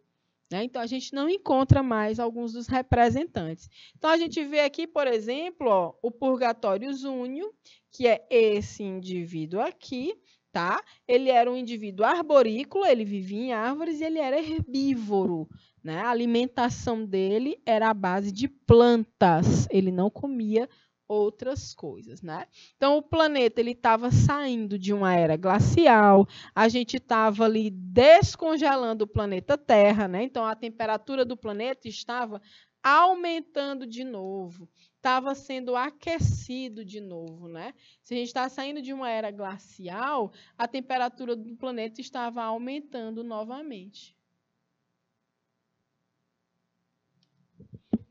né? Então, a gente não encontra mais alguns dos representantes. Então, a gente vê aqui, por exemplo, ó, o purgatório zúnio, que é esse indivíduo aqui, tá? Ele era um indivíduo arborícola, ele vivia em árvores e ele era herbívoro. Né? A alimentação dele era à base de plantas, ele não comia outras coisas, né? Então o planeta ele estava saindo de uma era glacial, a gente estava ali descongelando o planeta Terra, né? Então a temperatura do planeta estava aumentando de novo, estava sendo aquecido de novo, né? Se a gente está saindo de uma era glacial, a temperatura do planeta estava aumentando novamente.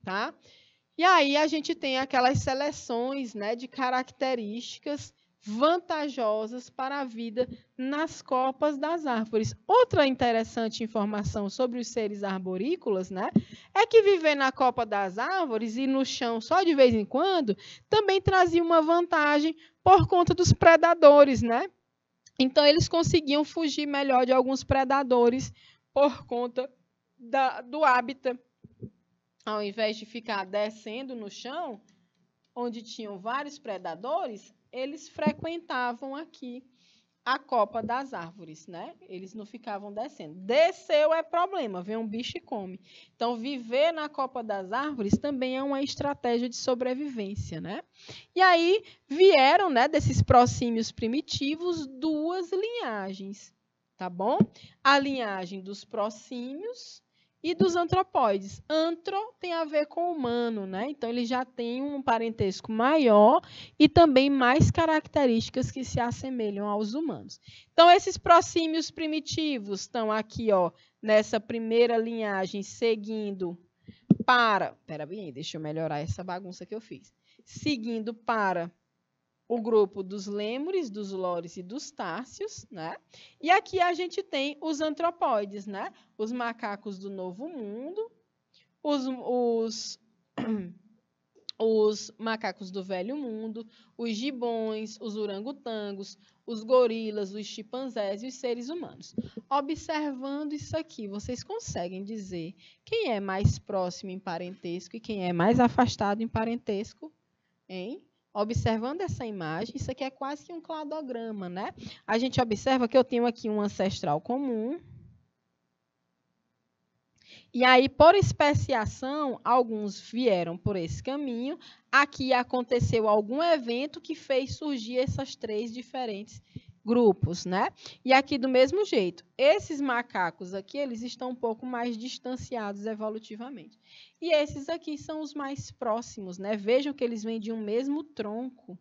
Tá? E aí a gente tem aquelas seleções né, de características vantajosas para a vida nas copas das árvores. Outra interessante informação sobre os seres arborícolas, né, é que viver na copa das árvores e no chão só de vez em quando também trazia uma vantagem por conta dos predadores, né? Então eles conseguiam fugir melhor de alguns predadores por conta da, do hábitat ao invés de ficar descendo no chão, onde tinham vários predadores, eles frequentavam aqui a copa das árvores, né? Eles não ficavam descendo. Desceu é problema, vem um bicho e come. Então, viver na copa das árvores também é uma estratégia de sobrevivência, né? E aí vieram, né, desses procímios primitivos, duas linhagens, tá bom? A linhagem dos procímios e dos antropóides. Antro tem a ver com humano, né? Então ele já tem um parentesco maior e também mais características que se assemelham aos humanos. Então esses proxímios primitivos estão aqui, ó, nessa primeira linhagem seguindo para, pera bem, deixa eu melhorar essa bagunça que eu fiz. Seguindo para o grupo dos lêmures, dos lores e dos tárcios, né? E aqui a gente tem os antropóides, né? Os macacos do Novo Mundo, os, os, os macacos do Velho Mundo, os gibões, os orangotangos, os gorilas, os chimpanzés e os seres humanos. Observando isso aqui, vocês conseguem dizer quem é mais próximo em parentesco e quem é mais afastado em parentesco, hein? observando essa imagem, isso aqui é quase que um cladograma, né? A gente observa que eu tenho aqui um ancestral comum. E aí, por especiação, alguns vieram por esse caminho. Aqui aconteceu algum evento que fez surgir essas três diferentes grupos, né? E aqui do mesmo jeito, esses macacos aqui, eles estão um pouco mais distanciados evolutivamente. E esses aqui são os mais próximos, né? Vejam que eles vêm de um mesmo tronco.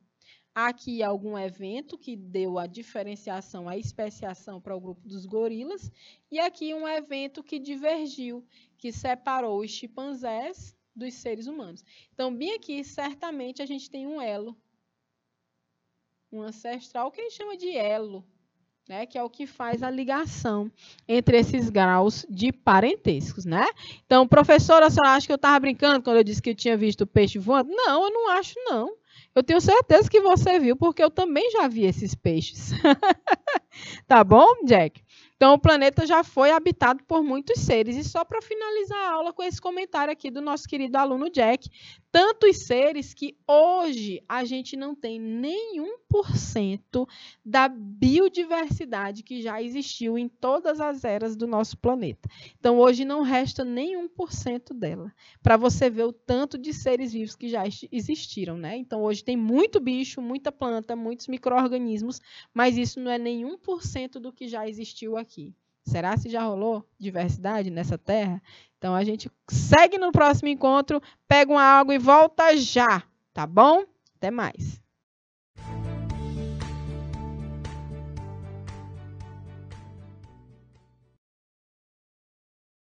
Aqui algum evento que deu a diferenciação, a especiação para o grupo dos gorilas, e aqui um evento que divergiu, que separou os chimpanzés dos seres humanos. Então, bem aqui, certamente a gente tem um elo um ancestral que a gente chama de elo, né, que é o que faz a ligação entre esses graus de parentescos, né? Então, professora, a senhora acha que eu estava brincando quando eu disse que eu tinha visto o peixe voando? Não, eu não acho, não. Eu tenho certeza que você viu, porque eu também já vi esses peixes. tá bom, Jack? Então, o planeta já foi habitado por muitos seres. E só para finalizar a aula com esse comentário aqui do nosso querido aluno Jack, tantos seres que hoje a gente não tem nenhum por cento da biodiversidade que já existiu em todas as eras do nosso planeta. Então hoje não resta nenhum por cento dela. Para você ver o tanto de seres vivos que já existiram, né? Então hoje tem muito bicho, muita planta, muitos micro-organismos, mas isso não é nenhum por cento do que já existiu aqui. Será se já rolou diversidade nessa terra? Então a gente segue no próximo encontro, pega uma água e volta já, tá bom? Até mais.